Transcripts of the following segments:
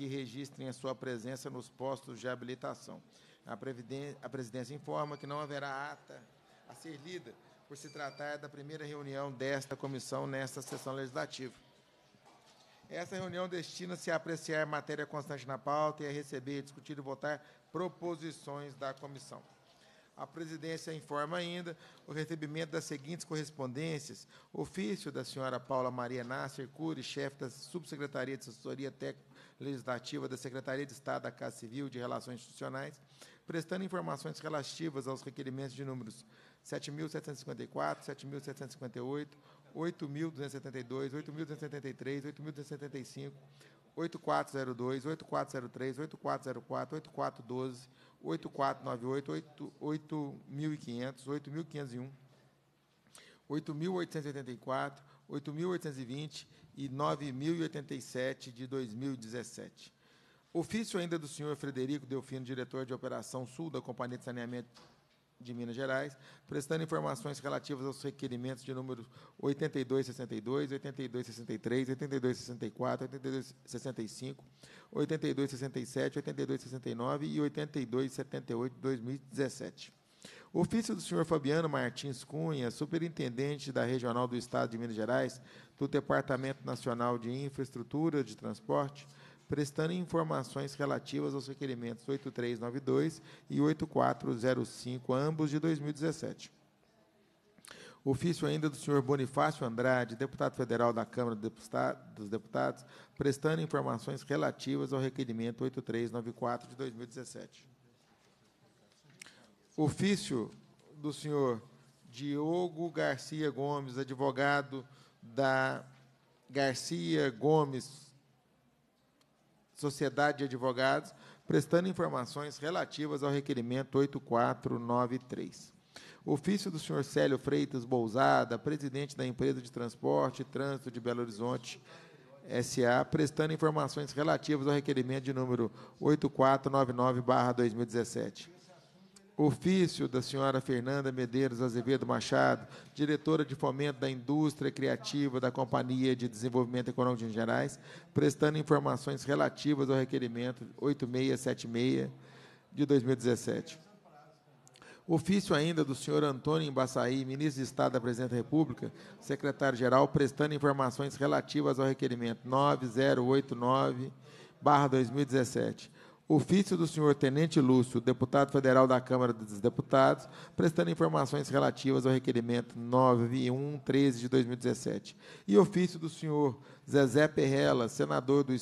que registrem a sua presença nos postos de habilitação. A, a presidência informa que não haverá ata a ser lida por se tratar da primeira reunião desta comissão nesta sessão legislativa. Essa reunião destina-se a apreciar matéria constante na pauta e a receber, discutir e votar proposições da comissão. A presidência informa ainda o recebimento das seguintes correspondências: ofício da senhora Paula Maria Nasser Cury, chefe da Subsecretaria de Assessoria Técnica Legislativa da Secretaria de Estado da Casa Civil de Relações Institucionais, prestando informações relativas aos requerimentos de números 7.754, 7.758, 8.272, 8.273, 8.275, 8402, 8403, 8404, 8412, 8498, 8500, 8501, 8884, 8820 e 9087 de 2017. Ofício ainda do senhor Frederico Delfino, diretor de operação Sul da Companhia de Saneamento de Minas Gerais, prestando informações relativas aos requerimentos de números 8262, 8263, 8264, 8265, 8267, 8269 e 8278 de 2017. Ofício do senhor Fabiano Martins Cunha, superintendente da Regional do Estado de Minas Gerais, do Departamento Nacional de Infraestrutura de Transporte, prestando informações relativas aos requerimentos 8392 e 8405, ambos de 2017. Ofício ainda do senhor Bonifácio Andrade, deputado federal da Câmara dos Deputados, prestando informações relativas ao requerimento 8394 de 2017. Ofício do senhor Diogo Garcia Gomes, advogado da Garcia Gomes Sociedade de Advogados, prestando informações relativas ao requerimento 8493. Ofício do senhor Célio Freitas Bolzada, presidente da empresa de transporte e trânsito de Belo Horizonte, SA, prestando informações relativas ao requerimento de número 8499-2017. Ofício da senhora Fernanda Medeiros Azevedo Machado, diretora de fomento da indústria criativa da Companhia de Desenvolvimento Econômico de Minas Gerais, prestando informações relativas ao requerimento 8676 de 2017. Ofício ainda do senhor Antônio Embaçaí, ministro de Estado da Presidente da República, secretário-geral, prestando informações relativas ao requerimento 9089 2017 ofício do senhor Tenente Lúcio, deputado federal da Câmara dos Deputados, prestando informações relativas ao requerimento 9113 de 2017, e ofício do senhor Zezé Perrela, senador do,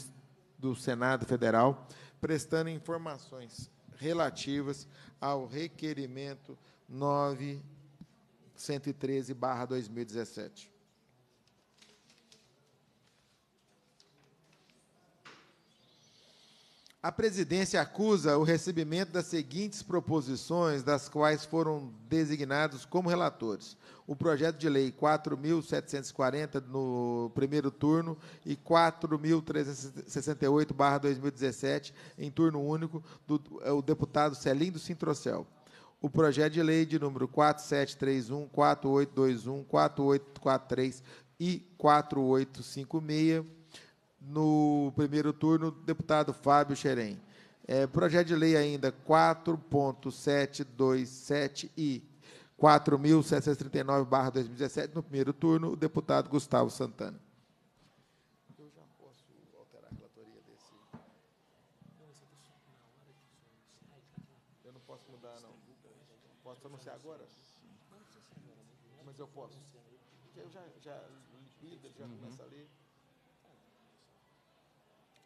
do Senado Federal, prestando informações relativas ao requerimento 9113 2017. A presidência acusa o recebimento das seguintes proposições, das quais foram designados como relatores: o projeto de lei 4.740 no primeiro turno e 4.368/2017 em turno único do é, o deputado Celindo Sintrocel. O projeto de lei de número 4731, 4821, 4843 e 4856 no primeiro turno, deputado Fábio Xerém. É, projeto de lei ainda 4727 e 4.739-2017, no primeiro turno, o deputado Gustavo Santana. Eu já posso alterar a relatoria desse. É tá, tá. Eu não posso mudar, não. Posso anunciar agora? Né? Mas eu posso. Eu já, já lido, já começa a ler.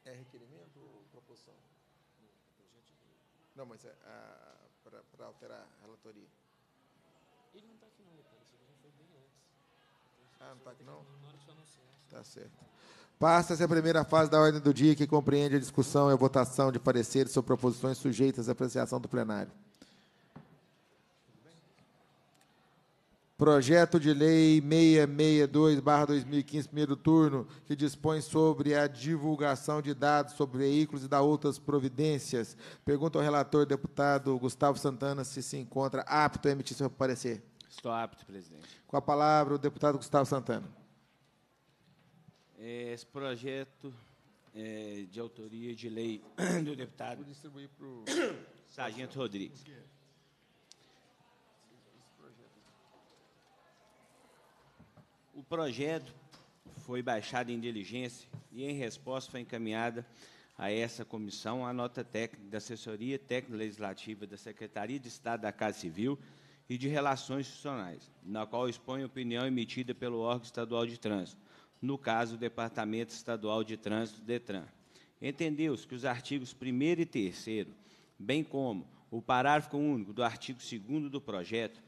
É requerimento ou proposição? Não, mas é, para alterar a relatoria. Ele não está aqui não, cara. Isso já foi bem antes. ah, não está aqui não? Está certo. Passa-se a primeira fase da ordem do dia, que compreende a discussão e a votação de pareceres sobre proposições sujeitas à apreciação do plenário. Projeto de Lei 662-2015, primeiro turno, que dispõe sobre a divulgação de dados sobre veículos e da outras providências. Pergunta ao relator, deputado Gustavo Santana, se se encontra apto a emitir seu parecer. Estou apto, presidente. Com a palavra, o deputado Gustavo Santana. Esse projeto é de autoria de lei do deputado Sargento Rodrigues. projeto foi baixado em diligência e, em resposta, foi encaminhada a essa comissão a nota técnica da Assessoria Técnico-Legislativa da Secretaria de Estado da Casa Civil e de Relações Institucionais, na qual expõe a opinião emitida pelo órgão estadual de trânsito, no caso, o Departamento Estadual de Trânsito, DETRAN. Entendeu-se que os artigos 1 e 3 bem como o parágrafo único do artigo 2 do projeto,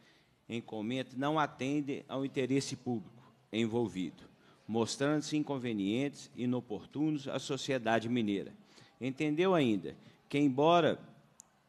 em comento, não atende ao interesse público, envolvido, mostrando-se inconvenientes e inoportunos à sociedade mineira. Entendeu ainda que, embora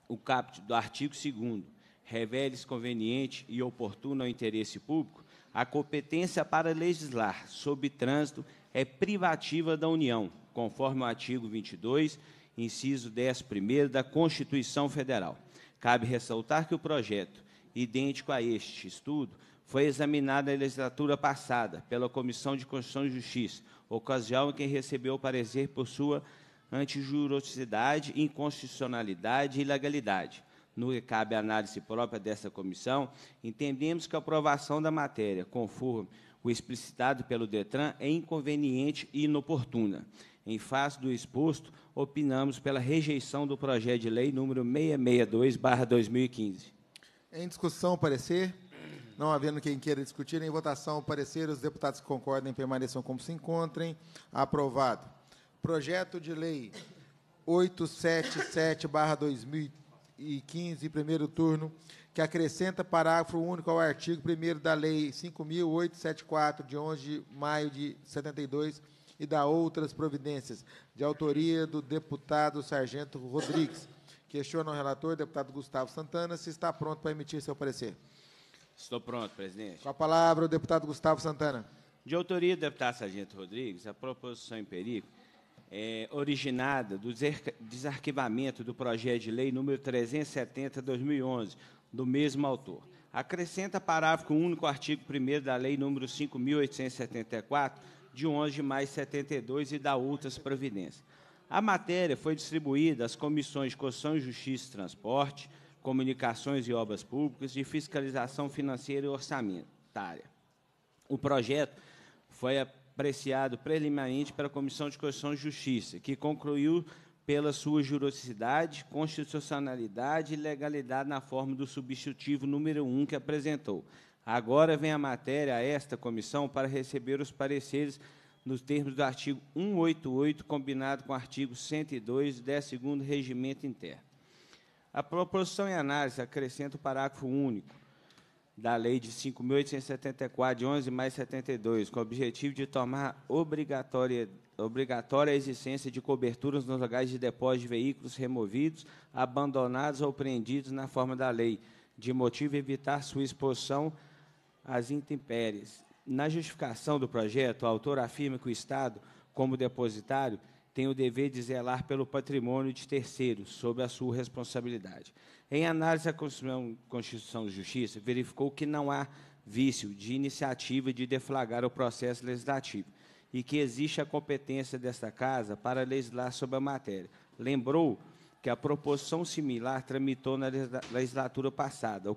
o caput do artigo 2 revele-se conveniente e oportuno ao interesse público, a competência para legislar sobre trânsito é privativa da União, conforme o artigo 22, inciso 10 primeiro da Constituição Federal. Cabe ressaltar que o projeto, idêntico a este estudo, foi examinada na legislatura passada pela Comissão de Constituição e Justiça, ocasião em que recebeu parecer por sua antijurosidade, inconstitucionalidade e ilegalidade. No que cabe à análise própria dessa comissão, entendemos que a aprovação da matéria, conforme o explicitado pelo Detran, é inconveniente e inoportuna. Em face do exposto, opinamos pela rejeição do projeto de lei número 662/2015. Em discussão, parecer. Não havendo quem queira discutir, em votação o parecer, os deputados que concordem permaneçam como se encontrem. Aprovado. Projeto de lei 877-2015, primeiro turno, que acrescenta parágrafo único ao artigo 1 da Lei 5.874, de 11 de maio de 72, e da outras providências, de autoria do deputado Sargento Rodrigues. Questiona o relator, deputado Gustavo Santana, se está pronto para emitir seu parecer. Estou pronto, presidente. Com a palavra o deputado Gustavo Santana. De autoria do deputado Sargento Rodrigues, a proposição em perigo é originada do desarquivamento do projeto de lei número 370/2011 do mesmo autor. Acrescenta parágrafo único artigo 1 da lei número 5874 de 11 de maio de 72 e da outras providências. A matéria foi distribuída às comissões de Constituição e Justiça e Transporte, comunicações e obras públicas, de fiscalização financeira e orçamentária. O projeto foi apreciado preliminarmente pela Comissão de Constituição e Justiça, que concluiu pela sua juridicidade, constitucionalidade e legalidade na forma do substitutivo número 1 que apresentou. Agora vem a matéria a esta comissão para receber os pareceres nos termos do artigo 188, combinado com o artigo 102, 12 Regimento Interno. A proposição em análise acrescenta o parágrafo único da Lei de 5.874, de 11 mais 72, com o objetivo de tomar obrigatória, obrigatória a existência de coberturas nos locais de depósito de veículos removidos, abandonados ou prendidos, na forma da lei, de motivo evitar sua exposição às intempéries. Na justificação do projeto, o autor afirma que o Estado, como depositário, tem o dever de zelar pelo patrimônio de terceiros, sob a sua responsabilidade. Em análise à Constituição, de Justiça, verificou que não há vício de iniciativa de deflagrar o processo legislativo e que existe a competência desta Casa para legislar sobre a matéria. Lembrou que a proposição similar tramitou na legislatura passada,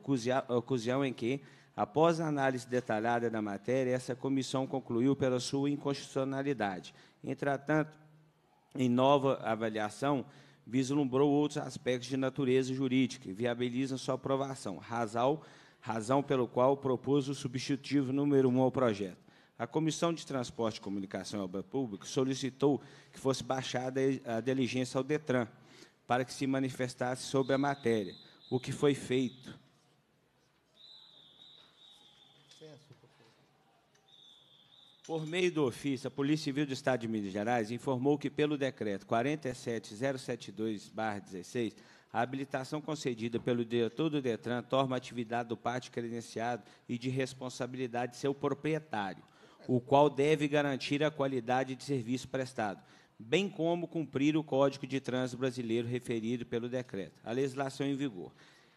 ocasião em que, após a análise detalhada da matéria, essa comissão concluiu pela sua inconstitucionalidade. Entretanto, em nova avaliação, vislumbrou outros aspectos de natureza jurídica e viabiliza sua aprovação, razão, razão pelo qual propôs o substitutivo número 1 um ao projeto. A Comissão de Transporte, Comunicação e Obra Pública solicitou que fosse baixada a diligência ao DETRAN para que se manifestasse sobre a matéria, o que foi feito Por meio do ofício, a Polícia Civil do Estado de Minas Gerais informou que, pelo decreto 47072-16, a habilitação concedida pelo diretor do Detran torna a atividade do parte credenciado e de responsabilidade de seu proprietário, o qual deve garantir a qualidade de serviço prestado, bem como cumprir o Código de Trânsito Brasileiro referido pelo decreto, a legislação em vigor.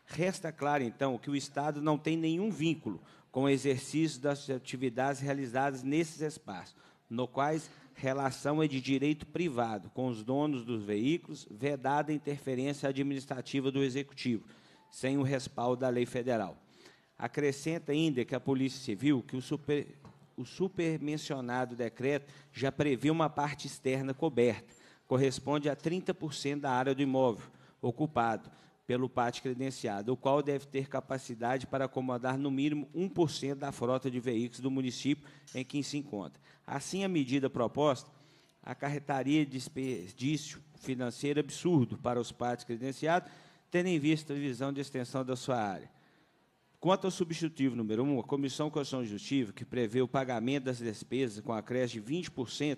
Resta claro, então, que o Estado não tem nenhum vínculo com o exercício das atividades realizadas nesses espaços, no quais relação é de direito privado com os donos dos veículos, vedada a interferência administrativa do Executivo, sem o respaldo da lei federal. Acrescenta ainda que a Polícia Civil, que o, super, o supermencionado decreto já prevê uma parte externa coberta, corresponde a 30% da área do imóvel ocupado, pelo PAT credenciado, o qual deve ter capacidade para acomodar no mínimo 1% da frota de veículos do município em que se encontra. Assim, a medida proposta acarretaria desperdício financeiro absurdo para os PATs credenciados, tendo em vista a visão de extensão da sua área. Quanto ao substitutivo número 1, um, a Comissão Constitucional Justiça, que prevê o pagamento das despesas com acréscimo de 20%,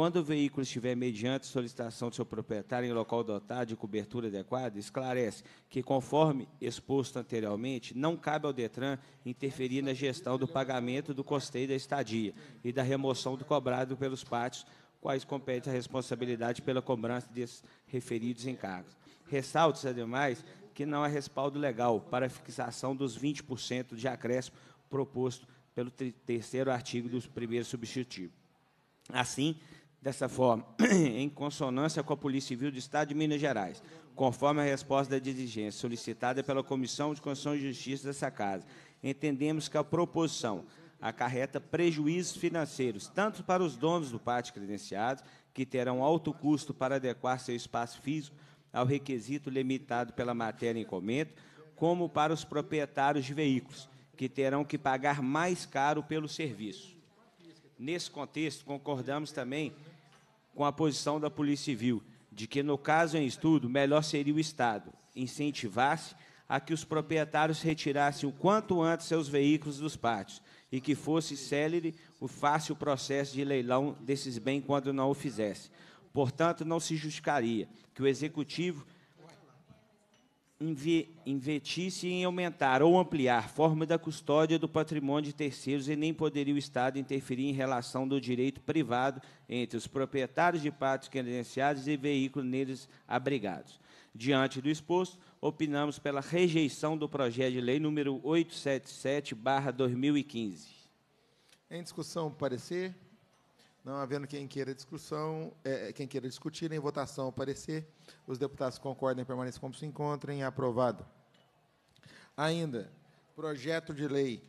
quando o veículo estiver mediante solicitação do seu proprietário em local dotado de cobertura adequada, esclarece que, conforme exposto anteriormente, não cabe ao Detran interferir na gestão do pagamento do custeio da estadia e da remoção do cobrado pelos pátios, quais compete a responsabilidade pela cobrança desses referidos encargos. Ressalta-se, ademais, que não há respaldo legal para a fixação dos 20% de acréscimo proposto pelo terceiro artigo do primeiro substitutivo. Assim, dessa forma, em consonância com a Polícia Civil do Estado de Minas Gerais, conforme a resposta da diligência solicitada pela Comissão de Constituição e Justiça dessa Casa. Entendemos que a proposição acarreta prejuízos financeiros, tanto para os donos do pátio credenciados, que terão alto custo para adequar seu espaço físico ao requisito limitado pela matéria em comento, como para os proprietários de veículos, que terão que pagar mais caro pelo serviço. Nesse contexto, concordamos também com a posição da Polícia Civil, de que, no caso em estudo, melhor seria o Estado incentivar-se a que os proprietários retirassem o quanto antes seus veículos dos pátios e que fosse célere o fácil processo de leilão desses bens quando não o fizesse. Portanto, não se justificaria que o Executivo investisse em aumentar ou ampliar forma da custódia do patrimônio de terceiros e nem poderia o Estado interferir em relação do direito privado entre os proprietários de patos credenciados e veículos neles abrigados. Diante do exposto, opinamos pela rejeição do projeto de lei número 877/2015. Em discussão, parecer. Não havendo quem queira discussão, é, quem queira discutir, em votação parecer, os deputados concordem e permaneçam como se encontrem, aprovado. Ainda, projeto de lei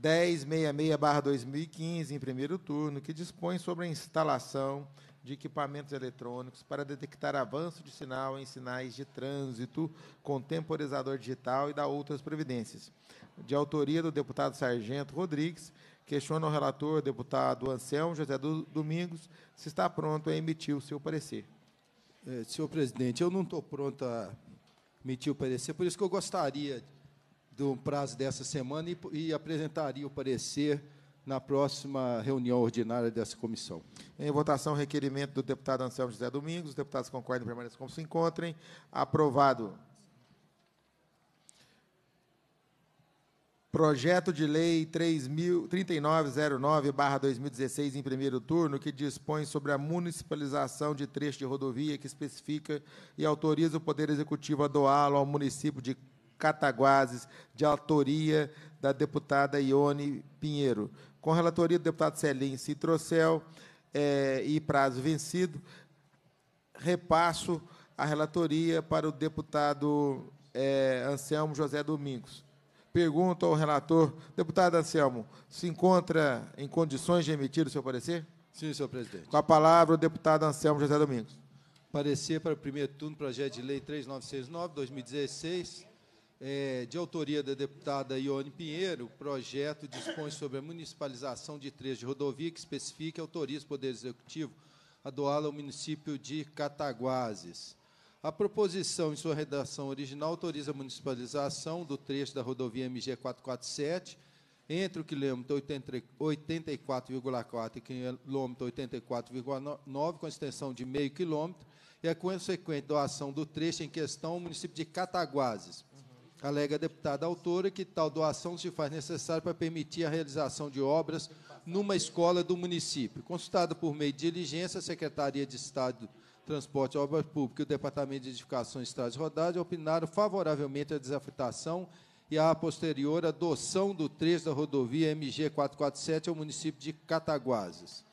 1066-2015, em primeiro turno, que dispõe sobre a instalação de equipamentos eletrônicos para detectar avanço de sinal em sinais de trânsito com temporizador digital e da outras providências. De autoria do deputado Sargento Rodrigues, Questiona o relator, deputado Anselmo José Domingos, se está pronto a emitir o seu parecer. É, senhor presidente, eu não estou pronto a emitir o parecer, por isso que eu gostaria de um prazo dessa semana e, e apresentaria o parecer na próxima reunião ordinária dessa comissão. Em votação, requerimento do deputado Anselmo José Domingos. Os deputados concordam e permaneçam como se encontrem. Aprovado. projeto de lei 3909-2016, em primeiro turno, que dispõe sobre a municipalização de trecho de rodovia, que especifica e autoriza o Poder Executivo a doá-lo ao município de Cataguases, de autoria da deputada Ione Pinheiro. Com relatoria do deputado Celim Citrocel é, e prazo vencido, repasso a relatoria para o deputado é, Anselmo José Domingos. Pergunto ao relator. Deputado Anselmo, se encontra em condições de emitir o seu parecer? Sim, senhor presidente. Com a palavra, o deputado Anselmo José Domingos. Parecer para o primeiro turno, projeto de lei 3969, 2016, é, de autoria da deputada Ione Pinheiro. O projeto dispõe sobre a municipalização de trechos de rodovia que especifica e autoriza o Poder Executivo a doá-la ao município de Cataguases. A proposição, em sua redação original, autoriza a municipalização do trecho da rodovia MG 447 entre o quilômetro 84,4 e o quilômetro 84,9, com extensão de meio quilômetro, e a consequente doação do trecho em questão ao município de Cataguases. Uhum. Alega a deputada autora que tal doação se faz necessária para permitir a realização de obras numa escola do município. Consultada por meio de diligência, a Secretaria de Estado Transporte e Obras Públicas e o Departamento de Edificações e Estradas Rodadas opinaram favoravelmente à desafetação e à posterior adoção do trecho da rodovia MG 447 ao município de Cataguases.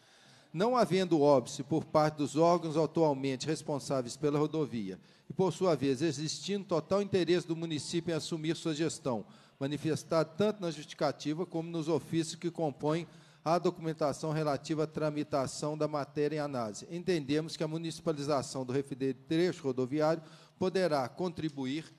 Não havendo óbice por parte dos órgãos atualmente responsáveis pela rodovia e, por sua vez, existindo total interesse do município em assumir sua gestão, manifestado tanto na justificativa como nos ofícios que compõem a documentação relativa à tramitação da matéria em análise. Entendemos que a municipalização do trecho rodoviário poderá contribuir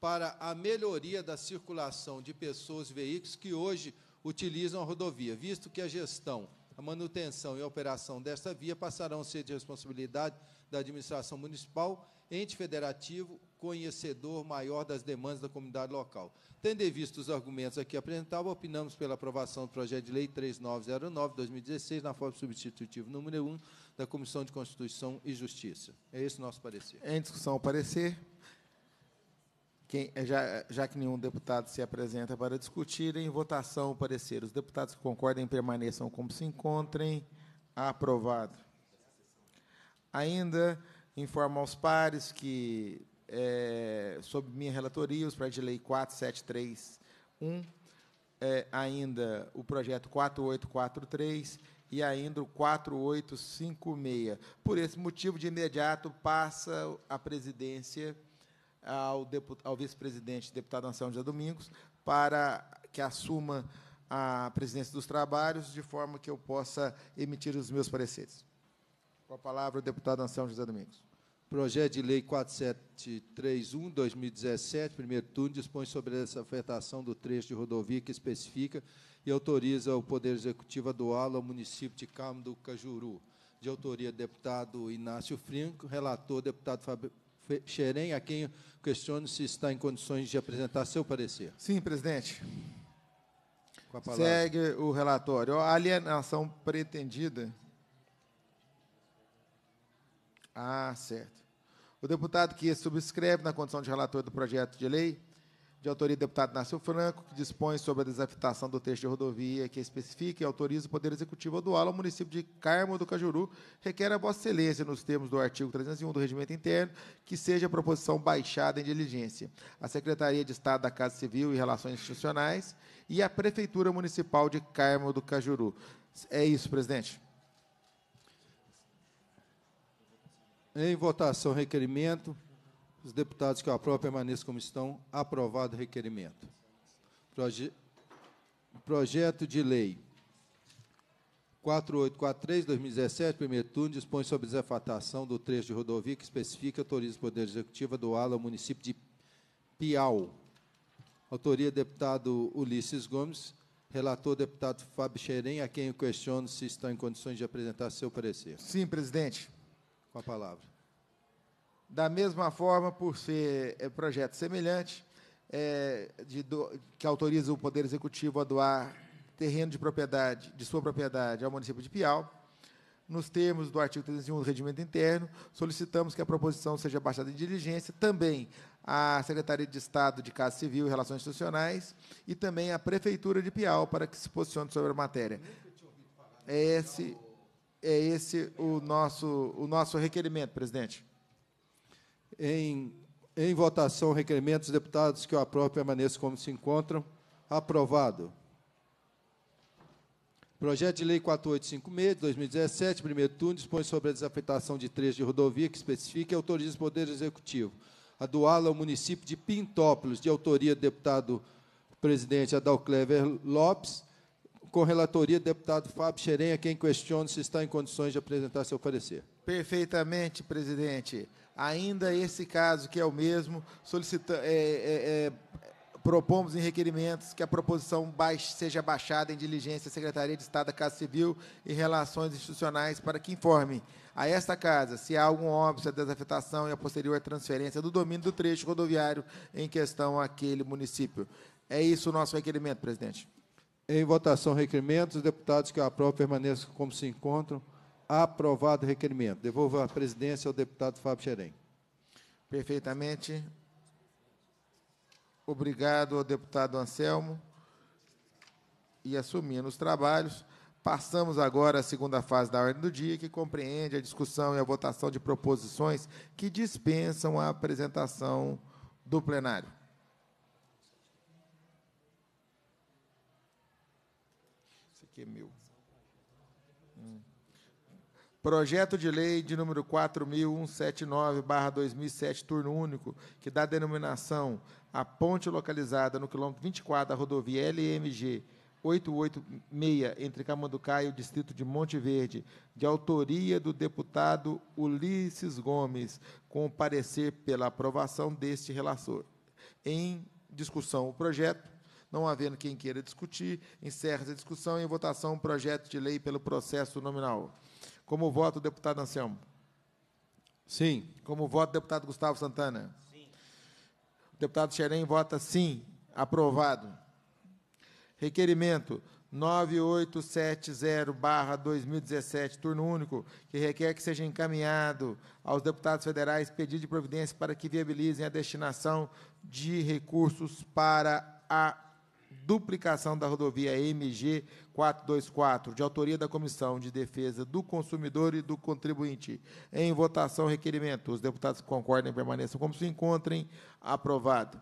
para a melhoria da circulação de pessoas e veículos que hoje utilizam a rodovia, visto que a gestão, a manutenção e a operação desta via passarão a ser de responsabilidade da administração municipal, ente federativo conhecedor maior das demandas da comunidade local. Tendo em vista os argumentos aqui apresentados, opinamos pela aprovação do projeto de lei 3909-2016, na forma substitutiva número 1 da Comissão de Constituição e Justiça. É esse o nosso parecer. Em discussão, o parecer. Quem, é, já, já, que nenhum deputado se apresenta para discutir, em votação o parecer. Os deputados que concordem permaneçam como se encontrem. Aprovado. Ainda informo aos pares que é, sob minha relatoria, os projetos de lei 4731, é, ainda o projeto 4843 e ainda o 4856. Por esse motivo, de imediato, passa a presidência ao, ao vice-presidente, deputado Anselmo José Domingos, para que assuma a presidência dos trabalhos, de forma que eu possa emitir os meus pareceres. Com a palavra, o deputado Anselmo José Domingos. Projeto de Lei 4731, 2017, primeiro turno, dispõe sobre essa afetação do trecho de rodovia que especifica e autoriza o Poder Executivo a doá-lo ao município de Carmo do Cajuru. De autoria, deputado Inácio Franco, relator, deputado Fábio Xerém, a quem questiono se está em condições de apresentar seu parecer. Sim, presidente. Segue o relatório. A alienação pretendida. Ah, certo. O deputado que subscreve na condição de relator do projeto de lei, de autoria do deputado Nácio Franco, que dispõe sobre a desafetação do texto de rodovia que especifica e autoriza o Poder Executivo a doá-lo ao município de Carmo do Cajuru, requer a Vossa Excelência, nos termos do artigo 301 do Regimento Interno, que seja a proposição baixada em diligência. A Secretaria de Estado da Casa Civil e Relações Institucionais e a Prefeitura Municipal de Carmo do Cajuru. É isso, presidente. Em votação, requerimento. Os deputados que aprovam permaneçam como estão. Aprovado o requerimento. Proje projeto de lei 4843-2017, primeiro turno, dispõe sobre desafatação do trecho de rodovia que especifica autoriza o Poder Executivo a ala ao município de Piau. Autoria, deputado Ulisses Gomes. Relator, deputado Fábio Xerém, a quem eu questiono se está em condições de apresentar seu parecer. Sim, presidente com a palavra. Da mesma forma, por ser é, projeto semelhante, é, do, que autoriza o Poder Executivo a doar terreno de propriedade, de sua propriedade ao município de Piau, nos termos do artigo 31 do Regimento Interno, solicitamos que a proposição seja baixada em diligência também à Secretaria de Estado de Casa Civil e Relações Institucionais e também à Prefeitura de Piau para que se posicione sobre a matéria. É esse é esse o nosso, o nosso requerimento, presidente. Em, em votação, requerimento dos deputados que o aprovam permaneçam como se encontram. Aprovado. Projeto de Lei 4856, de 2017, primeiro turno, dispõe sobre a desafetação de trechos de rodovia que especifica e autoriza o Poder Executivo a doá-la ao município de Pintópolis, de autoria do deputado presidente Adalclever Lopes, com relatoria, deputado Fábio Xerenha, quem questiona se está em condições de apresentar seu parecer. Perfeitamente, presidente. Ainda esse caso, que é o mesmo, solicita, é, é, é, propomos em requerimentos que a proposição baixe, seja baixada em diligência à Secretaria de Estado da Casa Civil e Relações Institucionais para que informe a esta Casa se há algum óbvio à desafetação e a posterior transferência do domínio do trecho rodoviário em questão àquele município. É isso o nosso requerimento, presidente. Em votação, requerimento. Os deputados que aprovam permaneçam como se encontram. Aprovado o requerimento. Devolvo a presidência ao deputado Fábio Xerém. Perfeitamente. Obrigado ao deputado Anselmo. E assumindo os trabalhos, passamos agora à segunda fase da ordem do dia, que compreende a discussão e a votação de proposições que dispensam a apresentação do plenário. é meu. Hum. Projeto de lei de número 4.179-2007, turno único, que dá denominação à ponte localizada no quilômetro 24 da rodovia LMG 886, entre Camanducá e o distrito de Monte Verde, de autoria do deputado Ulisses Gomes, com parecer pela aprovação deste relator. Em discussão, o projeto. Não havendo quem queira discutir, encerra-se a discussão e em votação o projeto de lei pelo processo nominal. Como voto o deputado Anselmo? Sim. Como voto o deputado Gustavo Santana? Sim. O deputado Xerém vota sim. Aprovado. Requerimento 9870-2017, turno único, que requer que seja encaminhado aos deputados federais pedido de providência para que viabilizem a destinação de recursos para a duplicação da rodovia MG 424, de autoria da Comissão de Defesa do Consumidor e do Contribuinte. Em votação, requerimento. Os deputados que concordem permaneçam como se encontrem. Aprovado.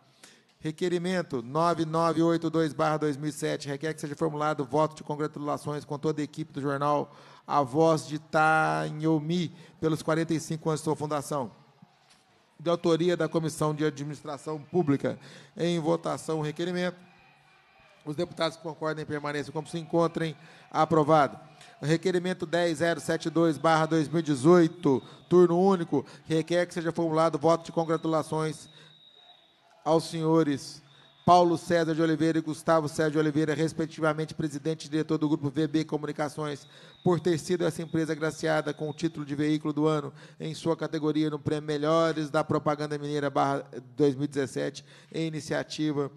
Requerimento 9982-2007 requer que seja formulado voto de congratulações com toda a equipe do jornal A Voz de Tanhomi pelos 45 anos de sua fundação. De autoria da Comissão de Administração Pública. Em votação, requerimento. Os deputados que concordem permaneçam como se encontrem. Aprovado. Requerimento 10072-2018, turno único, requer que seja formulado voto de congratulações aos senhores Paulo César de Oliveira e Gustavo César de Oliveira, respectivamente presidente e diretor do Grupo VB Comunicações, por ter sido essa empresa agraciada com o título de veículo do ano em sua categoria no Prêmio Melhores da Propaganda Mineira barra 2017, em iniciativa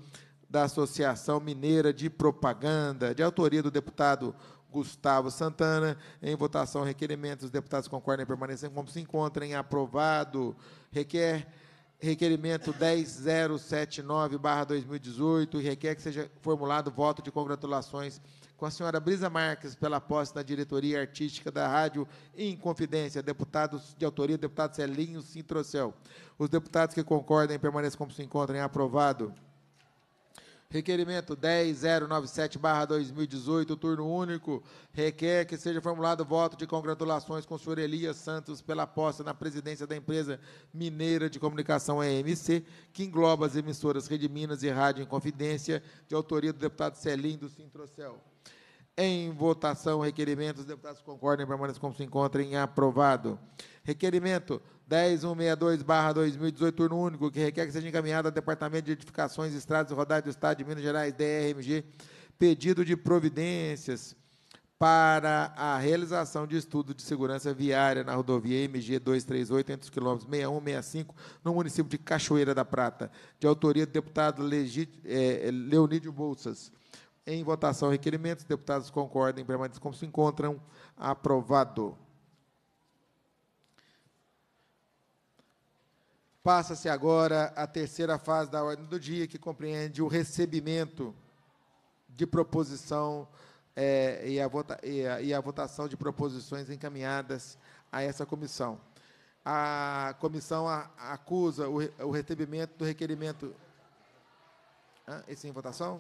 da Associação Mineira de Propaganda, de autoria do deputado Gustavo Santana. Em votação, requerimento. Os deputados concordam em permanecer como se encontrem. Aprovado. Requer requerimento 10079-2018 e requer que seja formulado voto de congratulações com a senhora Brisa Marques pela posse na diretoria artística da Rádio Inconfidência, deputados de autoria, deputado Celinho Sintrocel. Os deputados que concordem permaneçam como se encontrem. Aprovado. Requerimento 10097-2018, turno único, requer que seja formulado voto de congratulações com o senhor Elias Santos pela posse na presidência da empresa mineira de comunicação EMC, que engloba as emissoras Rede Minas e Rádio em Confidência, de autoria do deputado Celim do Sintrocel. Em votação, requerimentos, deputados concordem, permaneçam como se encontrem, aprovado. Requerimento 10162-2018, turno único, que requer que seja encaminhado ao Departamento de Edificações, Estradas e Rodais do Estado de Minas Gerais, DRMG, pedido de providências para a realização de estudo de segurança viária na rodovia MG 238, entre os quilômetros 61 e 65, no município de Cachoeira da Prata, de autoria do deputado Legit é, eh, Leonídio Bolsas. Em votação, requerimentos, deputados concordem, permanecem como se encontram. Aprovado. Passa-se agora a terceira fase da ordem do dia, que compreende o recebimento de proposição é, e, a vota, e, a, e, a votação de proposições encaminhadas a essa comissão. A comissão a, acusa o, o, recebimento do requerimento. Ah, esse em votação?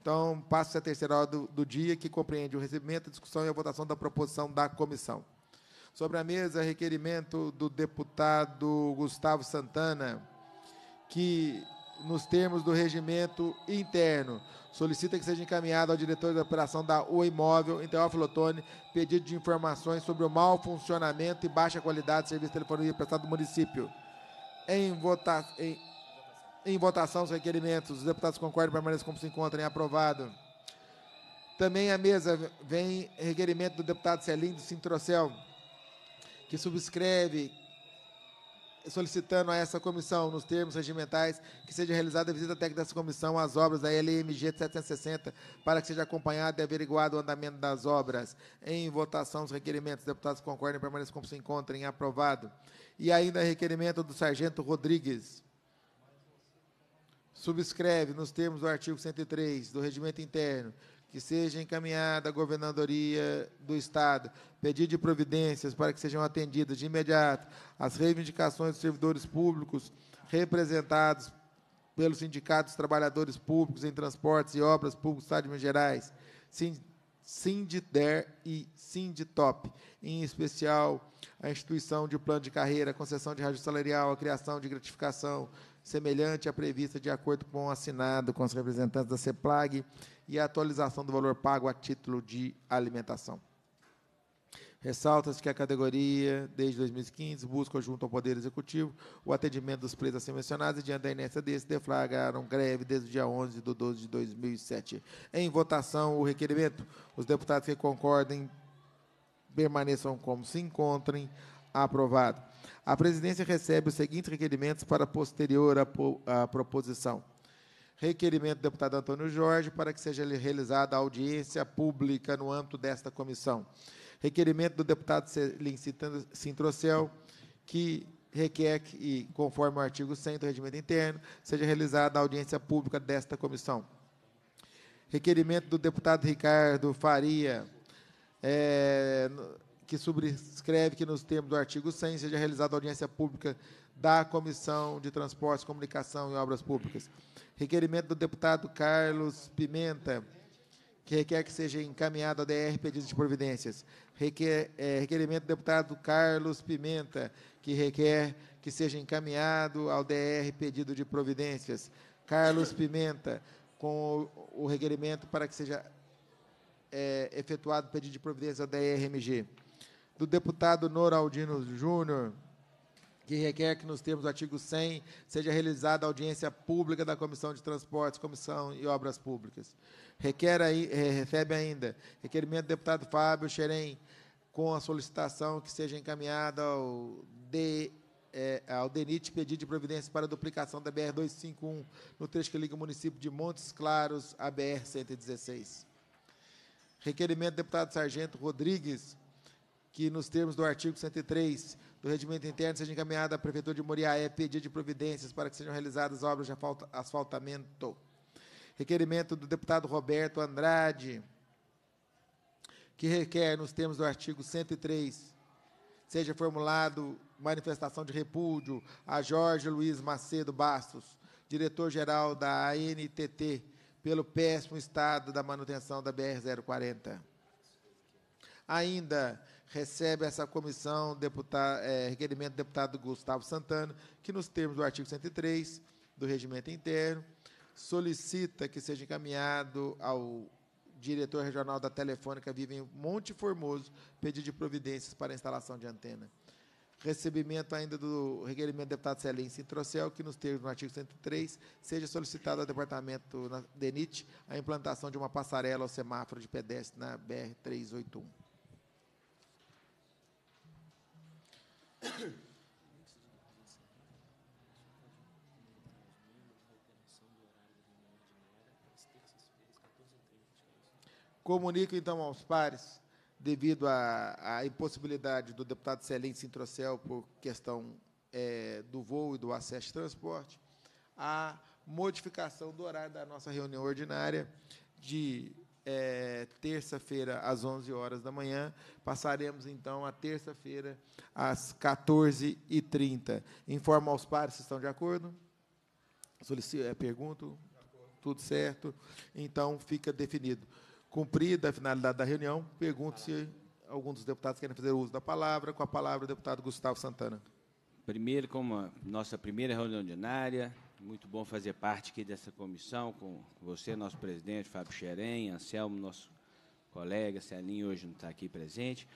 Então, passa-se a terceira hora do, do dia, que compreende o recebimento, a discussão e a votação da proposição da comissão. Sobre a mesa, requerimento do deputado Gustavo Santana, que, nos termos do regimento interno, solicita que seja encaminhado ao diretor de operação da O Imóvel, em Teófilo Otoni, pedido de informações sobre o mau funcionamento e baixa qualidade do serviço de telefonia prestado do município. Em votação. Em... Em votação os requerimentos. Os deputados concordam e permaneçam como se encontrem. Aprovado. Também à mesa vem requerimento do deputado Celinho do Sintrocel que subscreve solicitando a essa comissão, nos termos regimentais, que seja realizada a visita técnica dessa comissão às obras da LMG 760, para que seja acompanhado e averiguado o andamento das obras. Em votação, os requerimentos, deputados concordem, permaneçam como se encontrem, aprovado. E ainda requerimento do sargento Rodrigues. Subscreve, nos termos do artigo 103 do Regimento Interno, que seja encaminhada à Governadoria do Estado pedido de providências para que sejam atendidas de imediato as reivindicações dos servidores públicos representados pelos sindicatos trabalhadores públicos em transportes e obras públicas do Estado de Minas Gerais, Sindider e Sinditop, em especial a instituição de plano de carreira, a concessão de reajuste salarial, a criação de gratificação semelhante à prevista de acordo com o assinado com os representantes da CEPLAG e a atualização do valor pago a título de alimentação. Ressalta-se que a categoria, desde 2015, busca, junto ao Poder Executivo, o atendimento dos presos assim mencionados e, diante da inércia desse, deflagraram greve desde o dia 11 de 12 de 2007. Em votação, o requerimento. Os deputados que concordem permaneçam como se encontrem. Aprovado. A presidência recebe os seguintes requerimentos para posterior à proposição requerimento do deputado Antônio Jorge para que seja realizada audiência pública no âmbito desta comissão. Requerimento do deputado Celim Sintrocel, que requer que, conforme o artigo 100 do regimento interno, seja realizada a audiência pública desta comissão. Requerimento do deputado Ricardo Faria, é, que subscreve que, nos termos do artigo 100, seja realizada a audiência pública da Comissão de Transportes, Comunicação e Obras Públicas. Requerimento do deputado Carlos Pimenta, que requer que seja encaminhado ao DR pedido de providências. Requer, é, requerimento do deputado Carlos Pimenta, que requer que seja encaminhado ao DR pedido de providências. Carlos Pimenta, com o, o requerimento para que seja é, efetuado pedido de providência ao DRMG. Do deputado Noraldino Júnior, que requer que, nos termos do artigo 100, seja realizada audiência pública da Comissão de Transportes, Comissão e Obras Públicas. Requer aí, eh, recebe ainda requerimento do deputado Fábio Xerém, com a solicitação que seja encaminhada ao, de, eh, é, ao DENIT pedido de providência para a duplicação da BR-251 no trecho que liga o município de Montes Claros à BR-116. Requerimento do deputado Sargento Rodrigues, que nos termos do artigo 103 do regimento interno seja encaminhada à Prefeitura de Moriaé pedido de providências para que sejam realizadas obras de asfaltamento. Requerimento do deputado Roberto Andrade, que requer, nos termos do artigo 103, seja formulado manifestação de repúdio a Jorge Luiz Macedo Bastos, diretor-geral da ANTT, pelo péssimo estado da manutenção da BR-040. Ainda, recebe essa comissão deputado, é, eh, requerimento do deputado Gustavo Santana, que, nos termos do artigo 103 do regimento interno, solicita que seja encaminhado ao diretor regional da Telefônica Vivem Monte Formoso pedido de providências para a instalação de antena. Recebimento ainda do requerimento do deputado Celim Sintrocel, que nos termos do artigo 103, seja solicitado ao departamento DENIT a implantação de uma passarela ou semáforo de pedestre na BR-381. Comunico então aos pares, devido à, impossibilidade do deputado se Sintrocel por questão é, do voo e do acesso de transporte, a modificação do horário da nossa reunião ordinária de é, terça-feira às 11 horas da manhã, passaremos então a terça-feira às 14h30. Informo aos pares se estão de acordo. Solicito, é, pergunto, tudo certo. Então fica definido. Cumprida a finalidade da reunião, pergunto se algum dos deputados querem fazer uso da palavra. Com a palavra, o deputado Gustavo Santana. Primeiro, como a nossa primeira reunião ordinária, muito bom fazer parte aqui dessa comissão, com você, nosso presidente, Fábio Xerém, Anselmo, nosso colega, Celinho hoje não está aqui presente.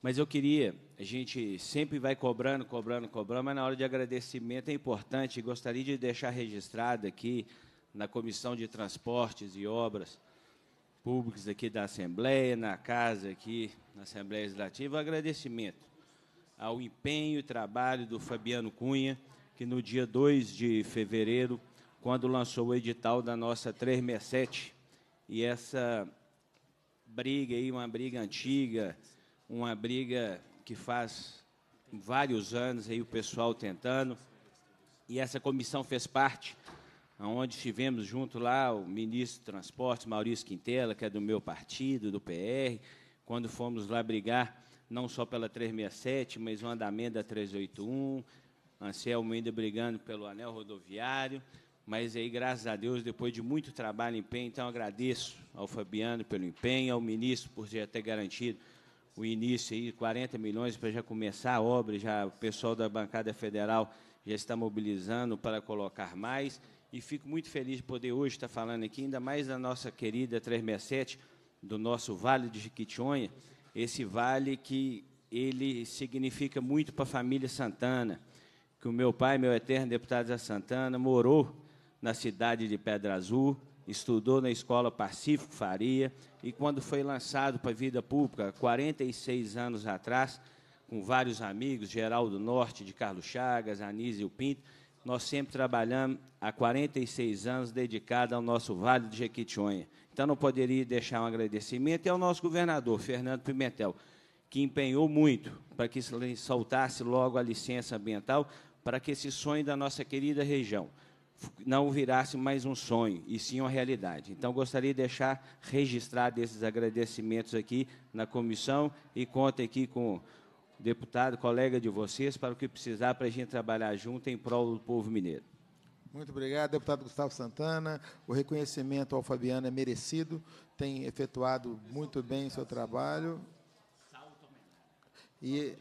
Mas eu queria, a gente sempre vai cobrando, cobrando, cobrando, mas na hora de agradecimento é importante, gostaria de deixar registrado aqui na Comissão de Transportes e Obras Públicas aqui da Assembleia, na casa aqui, na Assembleia Legislativa, agradecimento ao empenho e trabalho do Fabiano Cunha, que no dia 2 de fevereiro, quando lançou o edital da nossa 367, e essa briga aí, uma briga antiga, uma briga que faz vários anos aí o pessoal tentando, e essa comissão fez parte, onde estivemos junto lá o ministro de Transportes, Maurício Quintela, que é do meu partido, do PR, quando fomos lá brigar não só pela 367, mas o andamento da 381, Anselmo ainda brigando pelo anel rodoviário, mas aí, graças a Deus, depois de muito trabalho e empenho, então agradeço ao Fabiano pelo empenho, ao ministro por já ter garantido o início aí, 40 milhões para já começar a obra, já o pessoal da bancada federal já está mobilizando para colocar mais, e fico muito feliz de poder hoje estar falando aqui, ainda mais da nossa querida 367, do nosso Vale de Jequitinhonha, esse vale que ele significa muito para a família Santana, que o meu pai, meu eterno deputado Zé Santana, morou na cidade de Pedra Azul, estudou na escola Pacífico Faria e quando foi lançado para a vida pública, 46 anos atrás, com vários amigos, Geraldo Norte, de Carlos Chagas, Anísio Pinto, nós sempre trabalhamos há 46 anos dedicado ao nosso Vale de Jequitinhonha. Então, não poderia deixar um agradecimento e ao nosso governador, Fernando Pimentel, que empenhou muito para que soltasse logo a licença ambiental para que esse sonho da nossa querida região não virasse mais um sonho, e sim uma realidade. Então, gostaria de deixar registrado esses agradecimentos aqui na comissão e conto aqui com o deputado, colega de vocês, para o que precisar para a gente trabalhar junto em prol do povo mineiro. Muito obrigado, deputado Gustavo Santana. O reconhecimento ao Fabiano é merecido, tem efetuado muito bem o seu trabalho. E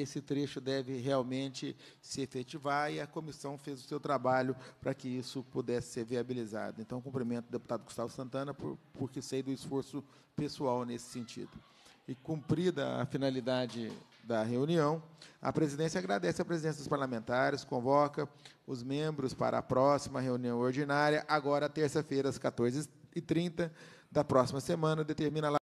esse trecho deve realmente se efetivar e a comissão fez o seu trabalho para que isso pudesse ser viabilizado. Então, cumprimento o deputado Gustavo Santana, por, porque sei do esforço pessoal nesse sentido. E cumprida a finalidade da reunião, a presidência agradece a presença dos parlamentares, convoca os membros para a próxima reunião ordinária, agora terça-feira, às 14h30 da próxima semana, determina lá.